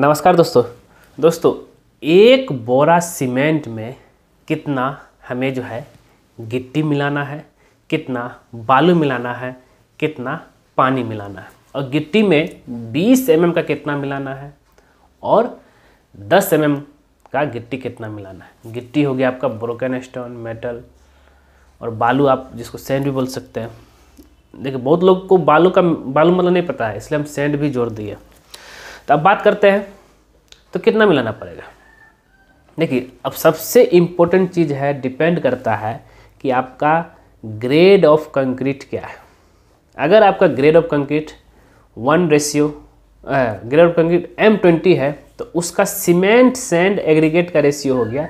नमस्कार दोस्तों दोस्तों एक बोरा सीमेंट में कितना हमें जो है गिट्टी मिलाना है कितना बालू मिलाना है कितना पानी मिलाना है और गिट्टी में 20 एम mm का कितना मिलाना है और 10 एम mm का गिट्टी कितना मिलाना है गिट्टी हो गया आपका ब्रोकन स्टोन मेटल और बालू आप जिसको सेंड भी बोल सकते हैं देखिए बहुत लोग को बालू का बालू मतलब नहीं पता है इसलिए हम सेंड भी जोड़ दिए तो अब बात करते हैं तो कितना मिलाना पड़ेगा देखिए अब सबसे इम्पोर्टेंट चीज़ है डिपेंड करता है कि आपका ग्रेड ऑफ कंक्रीट क्या है अगर आपका grade of concrete one ratio grade of concrete M twenty है तो उसका सीमेंट सैंड एग्रीगेट का रेशियो हो गया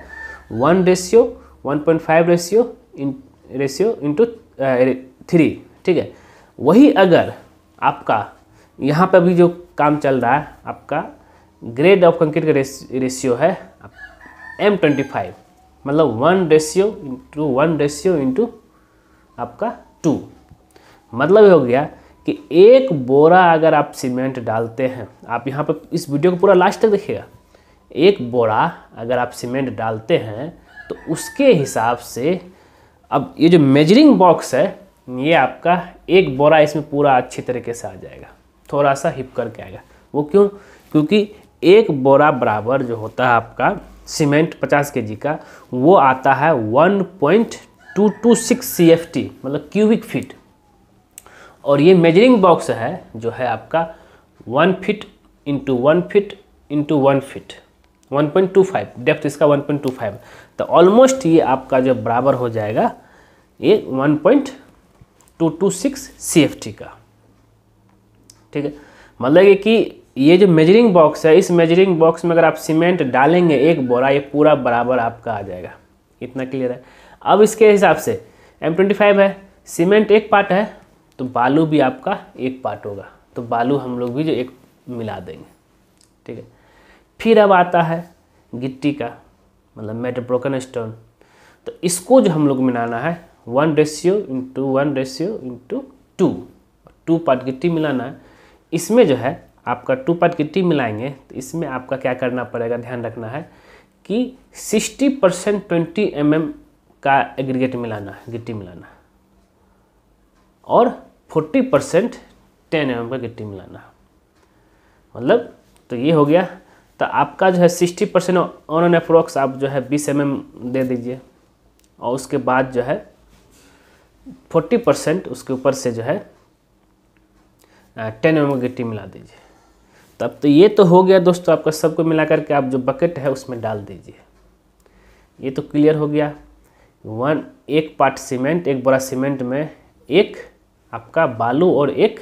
one ratio one point five ratio in ratio into three ठीक है वही अगर आपका यहाँ पर भी जो काम चल रहा है आपका ग्रेड ऑफ कंक्रीट का रेशियो है एम ट्वेंटी फाइव मतलब one ratio into one ratio into आपका टू मतलब ये हो गया कि एक बोरा अगर आप सीमेंट डालते हैं आप यहाँ पर इस वीडियो को पूरा लास्ट तक देखिएगा एक बोरा अगर आप सीमेंट डालते हैं तो उसके हिसाब से अब ये जो मेजरिंग बॉक्स है ये आपका एक बोरा इसमें पूरा अच्छी तरीके से आ जाएगा थोड़ा सा हिप करके आएगा वो क्यों क्योंकि एक बोरा बराबर जो होता है आपका सीमेंट 50 के का वो आता है 1.226 पॉइंट मतलब क्यूबिक फीट और ये मेजरिंग बॉक्स है जो है आपका one feet into one feet into one feet 1.25 depth इसका 1.25 तो ऑलमोस्ट ये आपका जो बराबर हो जाएगा ये 1.226 पॉइंट का ठीक है मतलब ये कि ये जो मेजरिंग बॉक्स है इस मेजरिंग बॉक्स में अगर आप सीमेंट डालेंगे एक बोरा ये पूरा बराबर आपका आ जाएगा इतना क्लियर है अब इसके हिसाब से एम ट्वेंटी फाइव है सीमेंट एक पार्ट है तो बालू भी आपका एक पार्ट होगा तो बालू हम लोग भी जो एक मिला देंगे ठीक है फिर अब आता है गिट्टी का मतलब मेट ब्रोकन स्टोन तो इसको जो हम लोग मिलाना है one ratio into one ratio into two two part गिट्टी मिलाना है इसमें जो है आपका टू पार्ट की टी मिलाएंगे तो इसमें आपका क्या करना पड़ेगा ध्यान रखना है कि 60 परसेंट ट्वेंटी एम एम का एग्रीगेट मिलाना है गिट्टी मिलाना और 40 परसेंट टेन एम एम का गिट्टी मिलाना मतलब तो ये हो गया तो आपका जो है 60 परसेंट ऑन एन अप्रोक्स आप जो है 20 एम एम दे दीजिए और उसके बाद जो है 40 परसेंट उसके ऊपर से जो है टेन एम गिट्टी मिला दीजिए तब तो ये तो हो गया दोस्तों आपका सबको मिला करके आप जो बकेट है उसमें डाल दीजिए ये तो क्लियर हो गया वन एक पार्ट सीमेंट एक बड़ा सीमेंट में एक आपका बालू और एक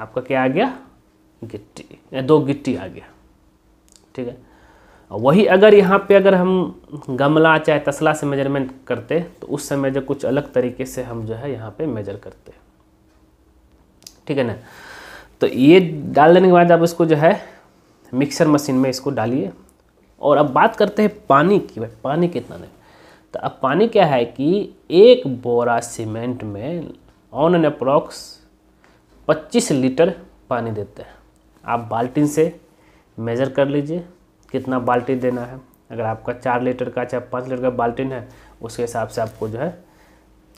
आपका क्या आ गया गिट्टी दो गिट्टी आ गया ठीक है वही अगर यहाँ पे अगर हम गमला चाहे तसला से मेजरमेंट करते तो उस समय जो कुछ अलग तरीके से हम जो है यहाँ पे मेजर करते ठीक है ना तो ये डाल देने के बाद आप इसको जो है मिक्सर मशीन में इसको डालिए और अब बात करते हैं पानी की भाई पानी कितना दें तो अब पानी क्या है कि एक बोरा सीमेंट में ऑन एन अप्रॉक्स 25 लीटर पानी देते हैं आप बाल्टी से मेज़र कर लीजिए कितना बाल्टी देना है अगर आपका चार लीटर का चाहे पाँच लीटर का बाल्टीन है उसके हिसाब से आपको जो है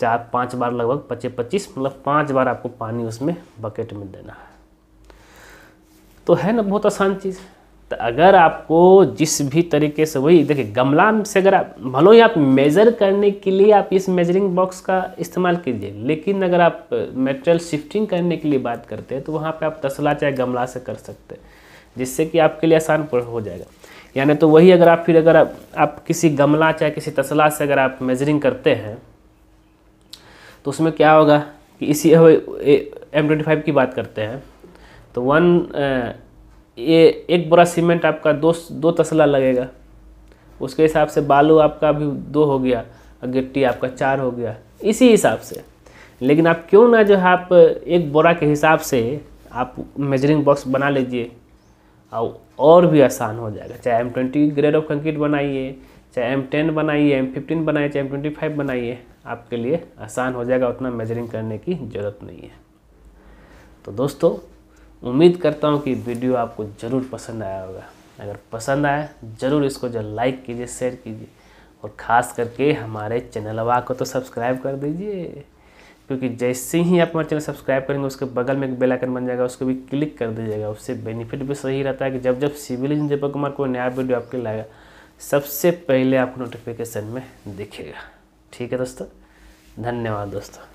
चार पाँच बार लगभग पच्चीस पच्चीस मतलब पाँच बार आपको पानी उसमें बकेट में देना है तो है ना बहुत आसान चीज़ तो अगर आपको जिस भी तरीके से वही देखिए गमला से अगर आप भलो ही आप मेज़र करने के लिए आप इस मेजरिंग बॉक्स का इस्तेमाल कीजिए लेकिन अगर आप मेटेरियल शिफ्टिंग करने के लिए बात करते हैं तो वहाँ पे आप तसला चाहे गमला से कर सकते हैं जिससे कि आपके लिए आसान हो जाएगा यानी तो वही अगर आप फिर अगर आप, आप किसी गमला चाहे किसी तसला से अगर आप मेजरिंग करते हैं तो उसमें क्या होगा कि इसी एम ट्वेंटी फाइव की बात करते हैं तो वन ये एक बोरा सीमेंट आपका दो दो तसला लगेगा उसके हिसाब से बालू आपका अभी दो हो गया और गिट्टी आपका चार हो गया इसी हिसाब से लेकिन आप क्यों ना जो है आप एक बोरा के हिसाब से आप मेजरिंग बॉक्स बना लीजिए और भी आसान हो जाएगा चाहे M twenty grade of concrete बनाइए चाहे एम टेन बनाइए एम फिफ्टीन बनाइए चाहे एम ट्वेंटी फाइव बनाइए आपके लिए आसान हो जाएगा उतना मेजरिंग करने की ज़रूरत नहीं है तो दोस्तों उम्मीद करता हूँ कि वीडियो आपको ज़रूर पसंद आया होगा अगर पसंद आए ज़रूर इसको जो लाइक कीजिए शेयर कीजिए और ख़ास करके हमारे चैनल अवा को तो सब्सक्राइब कर दीजिए क्योंकि जैसे ही आप हमारे चैनल सब्सक्राइब करेंगे उसके बगल में एक बेल आइकन बन जाएगा उसको भी क्लिक कर दीजिएगा उससे बेनिफिट भी सही रहता है कि जब जब सिविल इंजीनियर कुमार कोई नया वीडियो आपके लाएगा सबसे पहले आपको नोटिफिकेशन में दिखेगा ठीक है दोस्तों धन्यवाद दोस्तों